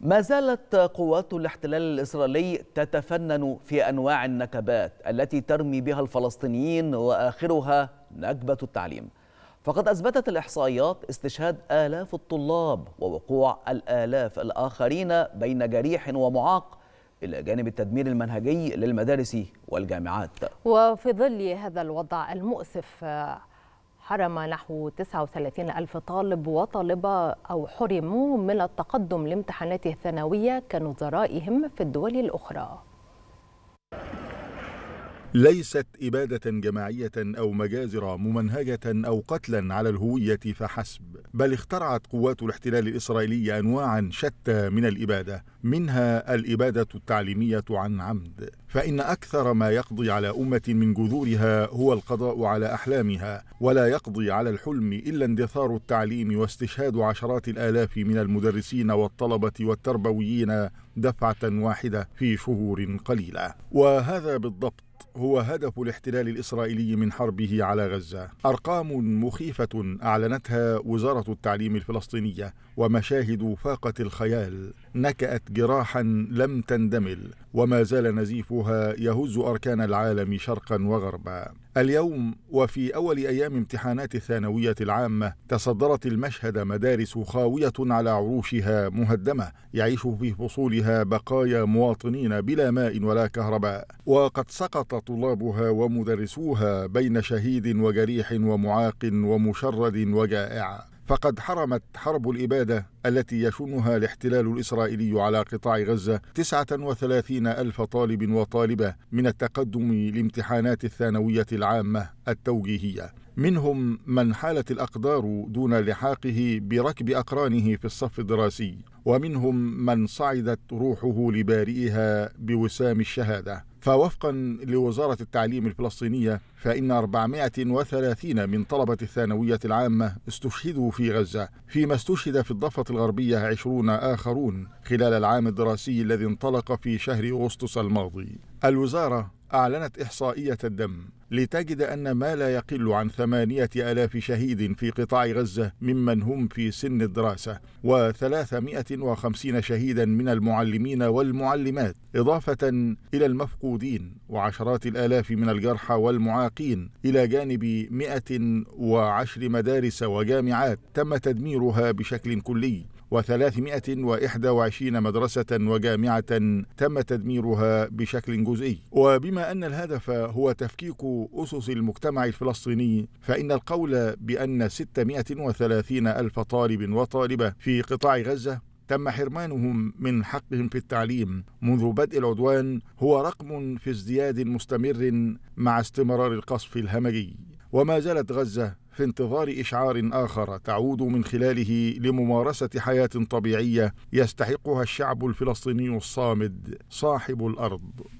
ما زالت قوات الاحتلال الإسرائيلي تتفنن في أنواع النكبات التي ترمي بها الفلسطينيين وآخرها نكبة التعليم فقد أثبتت الإحصائيات استشهاد آلاف الطلاب ووقوع الآلاف الآخرين بين جريح ومعاق إلى جانب التدمير المنهجي للمدارس والجامعات وفي ظل هذا الوضع المؤسف حرم نحو 39 ألف طالب وطالبة أو حرموا من التقدم لامتحاناته الثانوية كنظرائهم في الدول الأخرى ليست إبادة جماعية أو مجازر ممنهجة أو قتلا على الهوية فحسب بل اخترعت قوات الاحتلال الإسرائيلي أنواعا شتى من الإبادة منها الإبادة التعليمية عن عمد فإن أكثر ما يقضي على أمة من جذورها هو القضاء على أحلامها ولا يقضي على الحلم إلا اندثار التعليم واستشهاد عشرات الآلاف من المدرسين والطلبة والتربويين دفعة واحدة في شهور قليلة وهذا بالضبط هو هدف الاحتلال الإسرائيلي من حربه على غزة أرقام مخيفة أعلنتها وزارة التعليم الفلسطينية ومشاهد فاقت الخيال نكأت جراحا لم تندمل وما زال نزيفها يهز أركان العالم شرقا وغربا اليوم وفي أول أيام امتحانات الثانوية العامة تصدرت المشهد مدارس خاوية على عروشها مهدمة يعيش في فصولها بقايا مواطنين بلا ماء ولا كهرباء وقد سقط طلابها ومدرسوها بين شهيد وجريح ومعاق ومشرد وجائع فقد حرمت حرب الإبادة التي يشنها الاحتلال الإسرائيلي على قطاع غزة 39 ألف طالب وطالبة من التقدم لامتحانات الثانوية العامة التوجيهية منهم من حالت الأقدار دون لحاقه بركب أقرانه في الصف الدراسي ومنهم من صعدت روحه لبارئها بوسام الشهاده فوفقا لوزارة التعليم الفلسطينية فإن 430 من طلبة الثانوية العامة استشهدوا في غزة فيما استشهد في الضفة الغربية 20 آخرون خلال العام الدراسي الذي انطلق في شهر أغسطس الماضي الوزارة أعلنت إحصائية الدم لتجد أن ما لا يقل عن ثمانية ألاف شهيد في قطاع غزة ممن هم في سن الدراسة وثلاثمائة وخمسين شهيدا من المعلمين والمعلمات إضافة إلى المفقودين وعشرات الآلاف من الجرحى والمعاقين إلى جانب مائة وعشر مدارس وجامعات تم تدميرها بشكل كلي و321 مدرسة وجامعة تم تدميرها بشكل جزئي وبما أن الهدف هو تفكيك أسس المجتمع الفلسطيني فإن القول بأن 630 ألف طالب وطالبة في قطاع غزة تم حرمانهم من حقهم في التعليم منذ بدء العدوان هو رقم في ازدياد مستمر مع استمرار القصف الهمجي وما زالت غزة في انتظار إشعار آخر تعود من خلاله لممارسة حياة طبيعية يستحقها الشعب الفلسطيني الصامد صاحب الأرض